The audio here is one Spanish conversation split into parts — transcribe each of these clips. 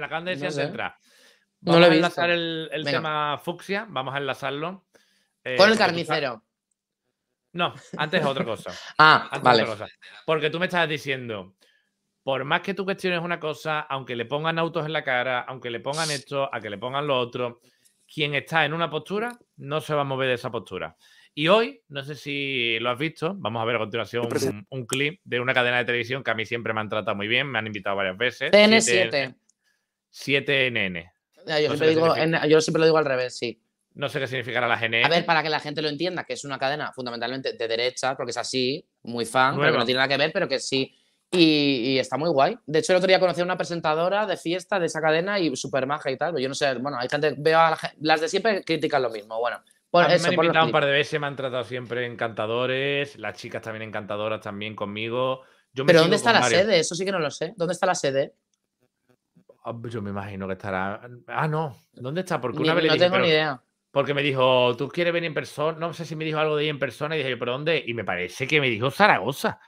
la de no Vamos a enlazar el, tema fucsia, vamos a enlazarlo. Eh, Con el carnicero. No, antes otra cosa. ah, vale. Porque tú me estás diciendo, por más que tú cuestiones una cosa, aunque le pongan autos en la cara, aunque le pongan esto, a que le pongan lo otro, quien está en una postura no se va a mover de esa postura. Y hoy, no sé si lo has visto, vamos a ver a continuación un, un clip de una cadena de televisión que a mí siempre me han tratado muy bien, me han invitado varias veces. TN7. 7NN. Yo, siempre yo siempre lo digo al revés, sí. No sé qué significará la NN A ver, para que la gente lo entienda, que es una cadena fundamentalmente de derecha, porque es así, muy fan, pero que no tiene nada que ver, pero que sí. Y, está muy guay. De hecho, el otro día conocí a una presentadora de fiesta de esa cadena y super maja y tal. yo no sé, bueno, hay gente, veo a las de siempre critican lo mismo. Bueno, por a eso, me han invitado un par de veces, me han tratado siempre encantadores, las chicas también encantadoras también conmigo. Yo me Pero ¿dónde está la sede? Eso sí que no lo sé. ¿Dónde está la sede? Ah, pues, yo me imagino que estará. Ah, no. ¿Dónde está? Porque una no tengo ni idea. Porque me dijo, ¿tú quieres venir en persona? No sé si me dijo algo de ella en persona. Y dije, ¿pero dónde? Y me parece que me dijo Zaragoza.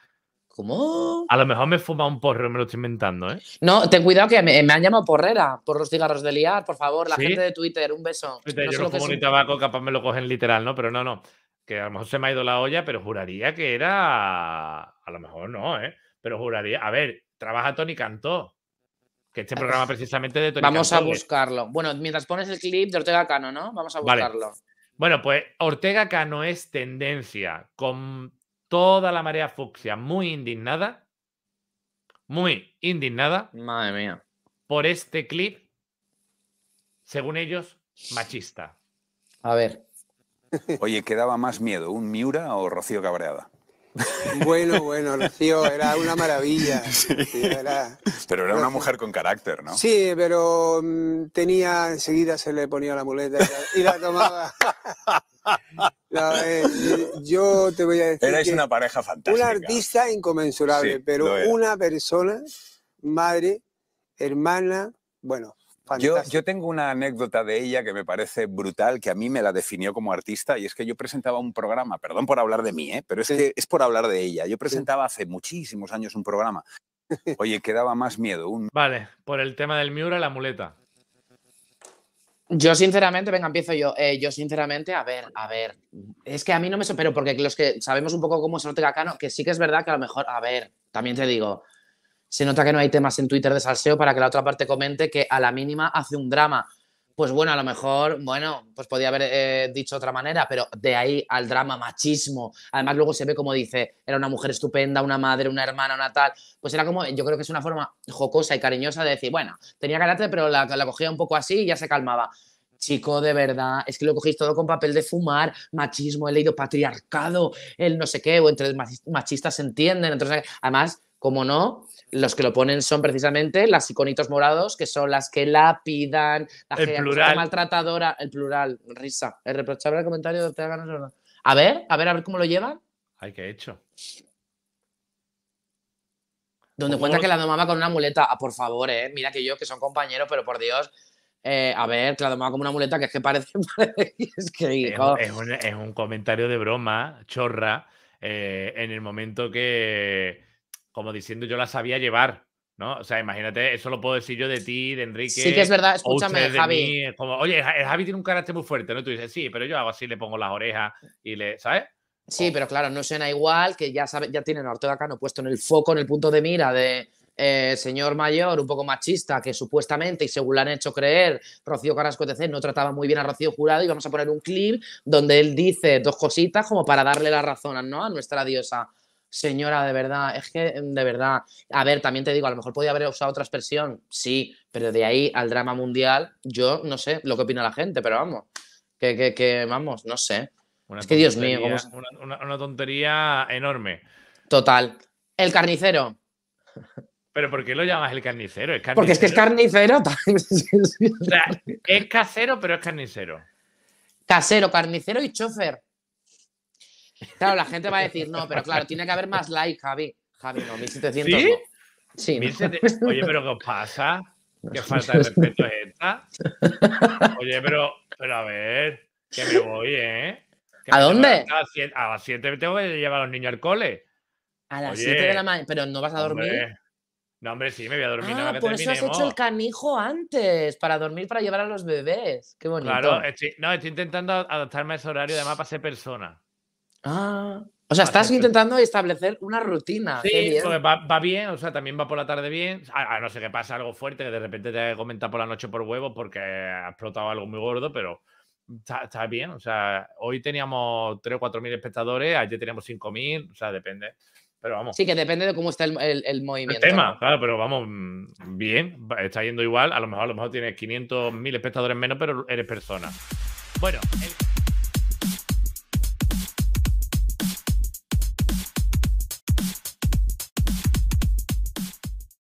¿Cómo? A lo mejor me fuma un porro, me lo estoy inventando, ¿eh? No, ten cuidado que me, han llamado porrera por los cigarros de liar, por favor, la gente de Twitter, un beso. Pues, yo no fumo ni tabaco, capaz me lo cogen literal, ¿no? Pero no, no. Que a lo mejor se me ha ido la olla, pero juraría que era. A lo mejor no, ¿eh? Pero juraría. A ver, trabaja Tony Cantó. Que este ah, programa pues, precisamente de Tony Vamos a buscarlo. Bueno, mientras pones el clip de Ortega Cano, ¿no? Vamos a buscarlo. Bueno, pues Ortega Cano es tendencia con toda la marea fucsia muy indignada. Muy indignada. Madre mía. Por este clip, según ellos, machista. A ver. Oye, ¿quedaba más miedo un Miura o Rocío Cabreada? Bueno, bueno, Rocío era una maravilla. Pero era una mujer con carácter, ¿no? Sí, pero mm, tenía, enseguida se le ponía la muleta y la, tomaba. Eh, yo te voy a decir. Erais una pareja fantástica. Un artista inconmensurable, pero una persona, madre, hermana, bueno, yo, tengo una anécdota de ella que me parece brutal, que a mí me la definió como artista, y es que yo presentaba un programa, perdón por hablar de mí, ¿eh? pero es es por hablar de ella. Yo presentaba hace muchísimos años un programa. Oye, que daba más miedo. Vale, por el tema del Miura, la muleta. Yo sinceramente, venga, empiezo yo. Eh, yo sinceramente, a ver, a ver. Es que a mí no me... Pero porque los que sabemos un poco cómo es Ortega Cano, que sí que es verdad que a lo mejor, a ver, también te digo, se nota que no hay temas en Twitter de salseo para que la otra parte comente que a la mínima hace un drama. Pues bueno, a lo mejor, bueno, pues podía haber eh, dicho otra manera, pero de ahí al drama, machismo. Además, luego se ve como dice, era una mujer estupenda, una madre, una hermana, una tal. Pues era como, yo creo que es una forma jocosa y cariñosa de decir, bueno, tenía carácter, pero la, cogía un poco así y ya se calmaba chico, de verdad, es que lo cogéis todo con papel de fumar, machismo, he leído patriarcado, el no sé qué, o entre machistas se entienden. Entonces, además, como no, los que lo ponen son precisamente las iconitos morados, que son las que lapidan, la gente la maltratadora, el plural, risa. El reprochable el comentario de no A ver, a ver, a ver cómo lo llevan. Ay, qué hecho. Donde cuenta que la domaba con una muleta. Ah, por favor, eh. Mira que yo, que son compañeros, pero por Dios. Eh, a ver, que la domaba con una muleta, que es que parece. es un, comentario de broma, chorra, eh, en el momento que como diciendo yo la sabía llevar, ¿no? O sea, imagínate, eso lo puedo decir yo de ti, de Enrique. Sí, que es verdad, escúchame, Javi. como, oye, el eh, Javi tiene un carácter muy fuerte, ¿no? Tú dices, sí, pero yo hago así, le pongo las orejas y le, ¿sabes? Sí, pero claro, no suena igual, que ya, ya tienen a Ortega Cano puesto en el foco, en el punto de mira de eh, señor mayor, un poco machista, que supuestamente, y según le han hecho creer, Rocío Carrasco TC no trataba muy bien a Rocío Jurado, y vamos a poner un clip donde él dice dos cositas como para darle la razón ¿no? a nuestra diosa señora, de verdad, es que, mm, de verdad, a ver, también te digo, a lo mejor podía haber usado otra expresión, sí, pero de ahí al drama mundial, yo no sé lo que opina la gente, pero vamos, que, vamos, no sé. es que Dios mío. una, tontería enorme. Total. El carnicero. Pero ¿por qué lo llamas el carnicero? Porque es que es carnicero. es casero, pero es carnicero. Casero, carnicero y chofer. Claro, la gente va a decir, no, pero claro, tiene que haber más like, Javi. Javi, no, 1700. ¿Sí? Sí, Oye, pero ¿qué os pasa? ¿Qué falta de respeto es esta? Oye, pero, pero a ver, que me voy, ¿eh? ¿A dónde? A las, 7, tengo que llevar a los niños al cole. A las 7 de la mañana, pero no vas a dormir. No, hombre, sí, me voy a dormir. Ah, por eso has hecho el canijo antes, para dormir, para llevar a los bebés. Qué bonito. Claro, no, estoy intentando adaptarme a ese horario, además, para ser persona. Ah. O sea, estás intentando establecer una rutina. Sí, va, va, bien, o sea, también va por la tarde bien. A, no sé qué pasa algo fuerte, que de repente te comenta por la noche por huevo porque has explotado algo muy gordo, pero está, bien. O sea, hoy teníamos 3 o 4 mil espectadores, ayer teníamos 5 mil, o sea, depende. Pero vamos. Sí, que depende de cómo está el, el, movimiento. El tema, claro, pero vamos, mm, bien, está yendo igual. A lo mejor, a lo mejor tienes 500 mil espectadores menos, pero eres persona. Bueno, el...